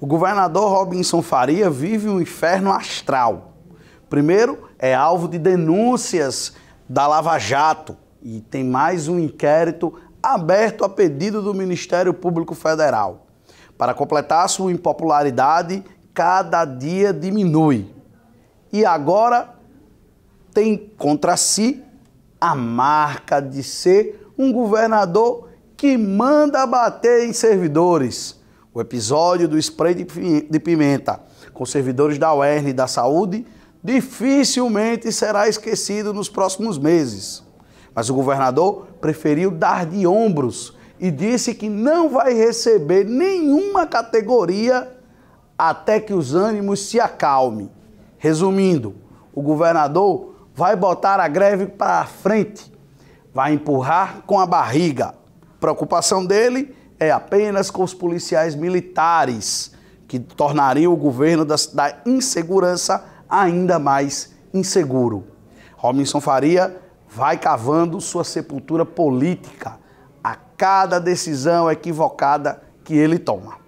O governador Robinson Faria vive um inferno astral. Primeiro, é alvo de denúncias da Lava Jato e tem mais um inquérito aberto a pedido do Ministério Público Federal. Para completar sua impopularidade, cada dia diminui. E agora tem contra si a marca de ser um governador que manda bater em servidores o episódio do spray de pimenta com servidores da UERN e da saúde dificilmente será esquecido nos próximos meses. Mas o governador preferiu dar de ombros e disse que não vai receber nenhuma categoria até que os ânimos se acalmem. Resumindo, o governador vai botar a greve para frente, vai empurrar com a barriga. Preocupação dele é apenas com os policiais militares, que tornariam o governo da, da insegurança ainda mais inseguro. Robinson Faria vai cavando sua sepultura política a cada decisão equivocada que ele toma.